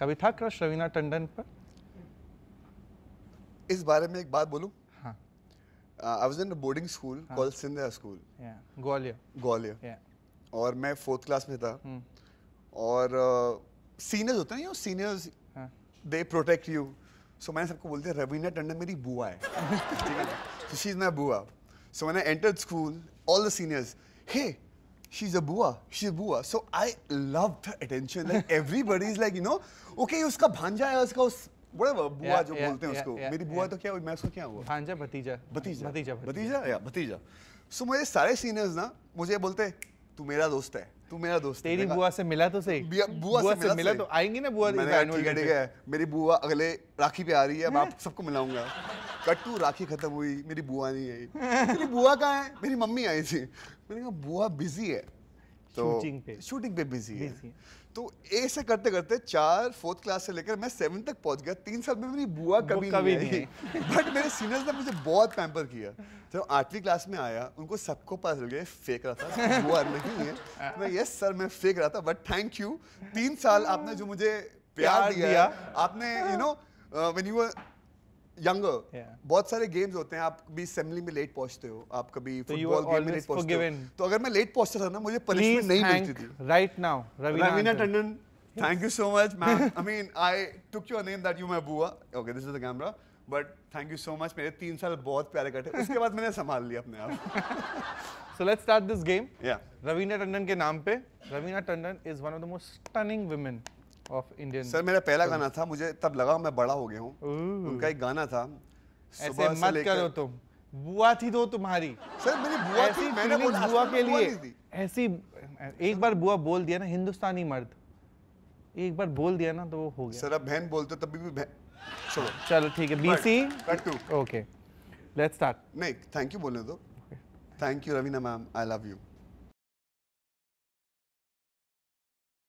कभी था क्रश रवीना टंडन पर इस बारे में एक बात बोलू I was in boarding school call Scindia school Gwalior Gwalior और मैं फोर्थ क्लास में था hmm. और सीनियर्स uh, होते हैं seniors they protect you so मैंने सबको बोल दिया रवीना टंडन मेरी बुआ है ठीक है सो शी इज माई बुआ सो मैंने enter school all the seniors hey she's a bua, she's a bua. So I loved her attention. Like everybody's like, you know, okay, उसका भांजा है, उसका उस whatever बुआ yeah, जो yeah, बोलते हैं yeah, उसको. Yeah, मेरी बुआ yeah. तो क्या हुई, मैं उसको क्या हुआ? भांजा भतीजा. भतीजा. भतीजा. भतीजा या भतीजा. So मेरे सारे सीनियर्स ना मुझे बोलते तू मेरा दोस्त है. तू मेरा दोस्त तेरी बुआ से मिला तो सही बुआ, बुआ से, से मिला तो आएंगी ना बुआ मेरी बुआ अगले राखी पे आ रही है मैं आप सबको मिलाऊंगा कट्टू राखी खत्म हुई मेरी बुआ नहीं आई मेरी बुआ कहाँ है मेरी मम्मी आई थी मैंने कहा बुआ बिजी है तो शूटिंग पे शूटिंग पे बिजी है।, तो ऐसे करते करते चार फोर्थ क्लास से लेकर मैं सेवन तक पहुंच गया तीन साल में मेरी बुआ कभी, कभी नहीं, नहीं। बट मेरे सीनियर्स ने मुझे बहुत पैम्पर किया जब तो आठवीं क्लास में आया उनको सबको पास लग गया फेंक रहा था बुआ नहीं है मैं यस सर मैं फेंक रहा था बट थैंक यू तीन साल आपने जो मुझे प्यार दिया आपने you know when you were younger yeah. बहुत सारे गेम्स होते हैं आप कभी असेंबली में लेट पहुंचते हो आप कभी फुटबॉल तो गेम में लेट पहुंचते हो तो अगर मैं लेट पहुंचता था ना मुझे पनिशमेंट नहीं मिलती थी right now Raveena Tandon thank you so much ma'am I mean I took your name that you my बुआ okay this is the camera but thank you so much मेरे तीन साल बहुत प्यारे कटे उसके बाद मैंने संभाल लिया अपने आप so let's start this game Raveena Tandon के नाम पे Raveena Tandon is one of the most stunning women of Indian sir मेरा पहला गाना था मुझे तब लगा मैं बड़ा हो गया हूँ उनका एक गाना था ऐसे मत करो तुम बुआ थी तो तुम्हारी सर मेरी बुआ थी मैंने बुआ, बुआ के लिए ऐसी एक बार बुआ बोल दिया ना हिंदुस्तानी मर्द एक बार बोल दिया ना तो वो हो गया सर अब बहन बोलते तभी भी चलो चलो ठीक है BC cut two okay let's start नहीं थैंक यू बोलने दो thank you Raveena ma'am I love you